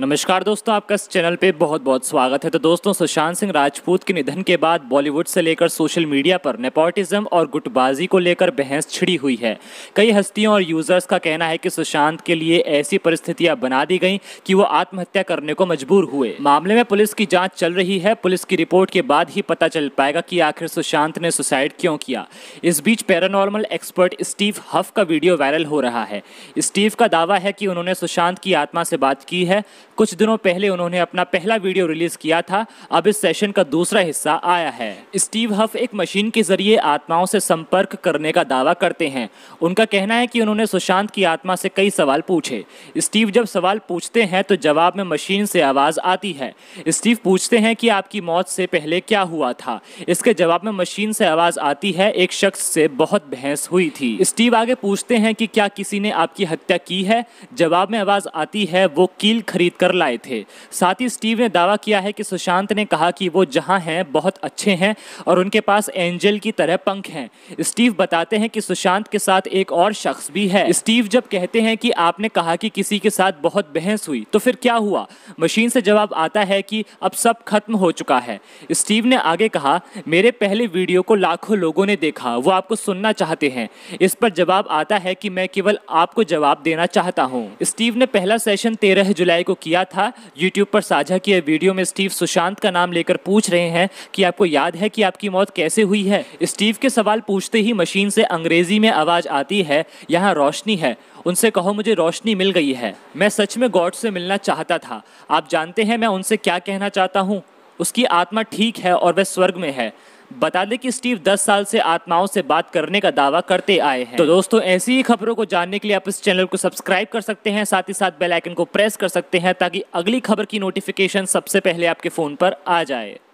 नमस्कार दोस्तों आपका इस चैनल पे बहुत बहुत स्वागत है तो दोस्तों सुशांत सिंह राजपूत के निधन के बाद बॉलीवुड से लेकर सोशल मीडिया पर नेपोटिज्म और गुटबाजी को लेकर बहस छिड़ी हुई है कई हस्तियों और यूजर्स का कहना है कि सुशांत के लिए ऐसी परिस्थितियां बना दी गई कि वो आत्महत्या करने को मजबूर हुए मामले में पुलिस की जाँच चल रही है पुलिस की रिपोर्ट के बाद ही पता चल पाएगा की आखिर सुशांत ने सुसाइड क्यों किया इस बीच पैरानॉर्मल एक्सपर्ट स्टीव हफ का वीडियो वायरल हो रहा है स्टीव का दावा है कि उन्होंने सुशांत की आत्मा से बात की है कुछ दिनों पहले उन्होंने अपना पहला वीडियो रिलीज किया था अब इस सेशन का दूसरा हिस्सा आया है स्टीव हफ एक मशीन के जरिए आत्माओं से संपर्क करने का दावा करते हैं उनका कहना है कि उन्होंने सुशांत की आत्मा से कई सवाल पूछे स्टीव जब सवाल पूछते हैं तो जवाब में मशीन से आवाज़ आती है स्टीव पूछते हैं कि आपकी मौत से पहले क्या हुआ था इसके जवाब में मशीन से आवाज़ आती है एक शख्स से बहुत बहस हुई थी स्टीव आगे पूछते हैं कि क्या किसी ने आपकी हत्या की है जवाब में आवाज़ आती है वो कील खरीद कर कर लाए थे साथ ही स्टीव ने दावा किया है कि सुशांत ने कहा कि वो जहां हैं बहुत अच्छे हैं और उनके पास एंजल की तरह पंख हैं स्टीव बताते हैं कि सुशांत के साथ एक और शख्स भी है स्टीव जब कहते हैं कि आपने कहा कि किसी के साथ बहुत बहस हुई तो फिर क्या हुआ मशीन से जवाब आता है कि अब सब खत्म हो चुका है स्टीव ने आगे कहा मेरे पहले वीडियो को लाखों लोगों ने देखा वो आपको सुनना चाहते हैं इस पर जवाब आता है कि मैं केवल आपको जवाब देना चाहता हूँ स्टीव ने पहला सेशन तेरह जुलाई को किया किया था यूट्यूब पर साझा किए वीडियो में स्टीव सुशांत का नाम लेकर पूछ रहे हैं कि आपको याद है कि आपकी मौत कैसे हुई है स्टीव के सवाल पूछते ही मशीन से अंग्रेजी में आवाज़ आती है यहाँ रोशनी है उनसे कहो मुझे रोशनी मिल गई है मैं सच में गॉड से मिलना चाहता था आप जानते हैं मैं उनसे क्या कहना चाहता हूँ उसकी आत्मा ठीक है और वह स्वर्ग में है बता दें कि स्टीव 10 साल से आत्माओं से बात करने का दावा करते आए हैं तो दोस्तों ऐसी ही खबरों को जानने के लिए आप इस चैनल को सब्सक्राइब कर सकते हैं साथ ही साथ बेल आइकन को प्रेस कर सकते हैं ताकि अगली खबर की नोटिफिकेशन सबसे पहले आपके फोन पर आ जाए